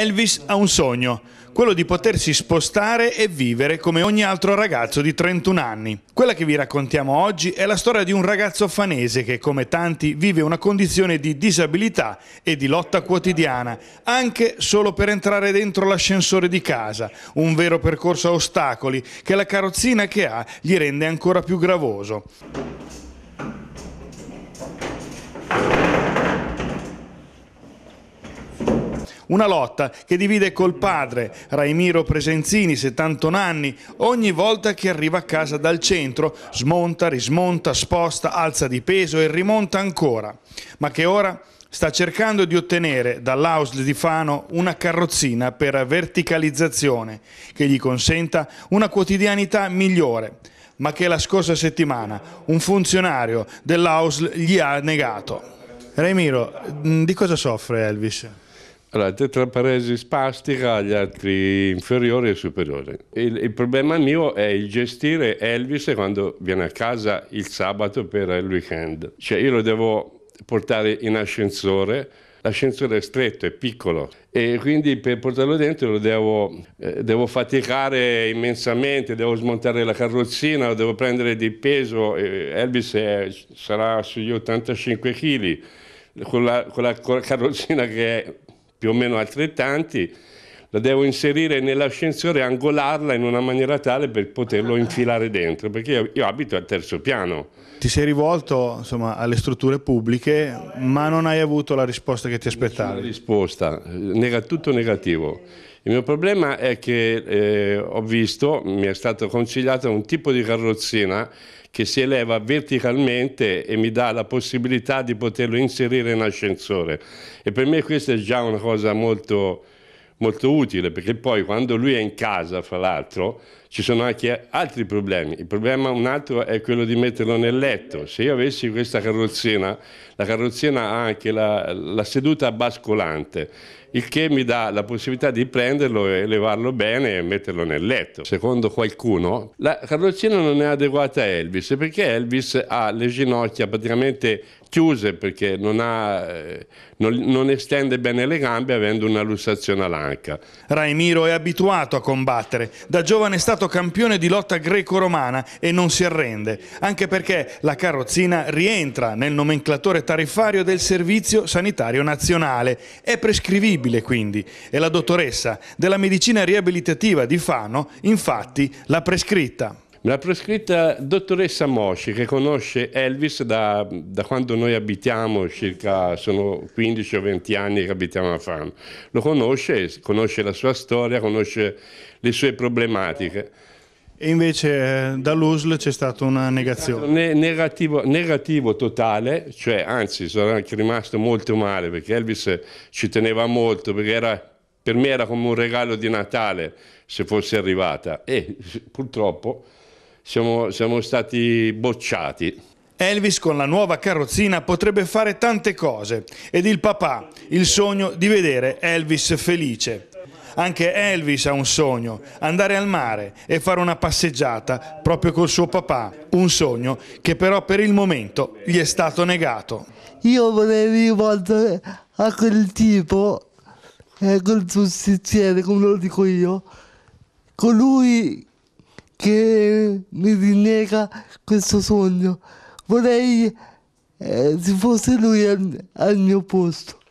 Elvis ha un sogno, quello di potersi spostare e vivere come ogni altro ragazzo di 31 anni. Quella che vi raccontiamo oggi è la storia di un ragazzo fanese che, come tanti, vive una condizione di disabilità e di lotta quotidiana, anche solo per entrare dentro l'ascensore di casa, un vero percorso a ostacoli che la carrozzina che ha gli rende ancora più gravoso. Una lotta che divide col padre, Raimiro Presenzini, 71 anni, ogni volta che arriva a casa dal centro, smonta, rismonta, sposta, alza di peso e rimonta ancora, ma che ora sta cercando di ottenere dall'Ausl di Fano una carrozzina per verticalizzazione che gli consenta una quotidianità migliore, ma che la scorsa settimana un funzionario dell'Ausl gli ha negato. Raimiro, di cosa soffre Elvis? Allora, tetraparesi spastica, gli altri inferiore e superiore. Il, il, problema mio è il gestire Elvis quando viene a casa il sabato per il weekend. Cioè io lo devo portare in ascensore, l'ascensore è stretto, è piccolo e quindi per portarlo dentro lo devo, eh, devo faticare immensamente, devo smontare la carrozzina, lo devo prendere di peso, Elvis è, sarà sugli 85 kg. Con la, con la carrozzina che è più o meno altrettanti la devo inserire nell'ascensore e angolarla in una maniera tale per poterlo ah. infilare dentro, perché io, io abito al terzo piano. Ti sei rivolto insomma, alle strutture pubbliche, ma non hai avuto la risposta che ti aspettavi. La risposta, nega, tutto negativo. Il mio problema è che eh, ho visto, mi è stato consigliato un tipo di carrozzina che si eleva verticalmente e mi dà la possibilità di poterlo inserire in ascensore. E per me questa è già una cosa molto molto utile perché poi quando lui è in casa, fra l'altro, ci sono anche altri problemi. Il problema un altro è quello di metterlo nel letto. Se io avessi questa carrozzina, la carrozzina ha anche la, la seduta bascolante il che mi dà la possibilità di prenderlo e levarlo bene e metterlo nel letto. Secondo qualcuno, la carrozzina non è adeguata a Elvis perché Elvis ha le ginocchia praticamente chiuse perché non, ha, eh, non, non estende bene le gambe avendo una lussazione all'anca. Raimiro è abituato a combattere, da giovane è stato campione di lotta greco-romana e non si arrende, anche perché la carrozzina rientra nel nomenclatore tariffario del Servizio Sanitario Nazionale, è prescrivibile disponibile quindi e la dottoressa della medicina riabilitativa di Fano infatti l'ha prescritta. La prescritta dottoressa Mosci che conosce Elvis da, da, quando noi abitiamo, circa sono 15 o 20 anni che abitiamo a Fano. Lo conosce, conosce la sua storia, conosce le sue problematiche. E invece eh, dall'USL c'è stata una negazione. Negativo, negativo, totale, cioè anzi sono anche rimasto molto male perché Elvis ci teneva molto, perché era, per me era come un regalo di Natale se fosse arrivata e purtroppo siamo, siamo stati bocciati. Elvis con la nuova carrozzina potrebbe fare tante cose ed il papà, il sogno di vedere Elvis felice. Anche Elvis ha un sogno, andare al mare e fare una passeggiata proprio col suo papà. Un sogno che però per il momento gli è stato negato. Io vorrei rivolgere a quel tipo, a eh, quel giustiziere, come lo dico io, colui che mi rinnega questo sogno. Vorrei eh, se fosse lui al, al mio posto.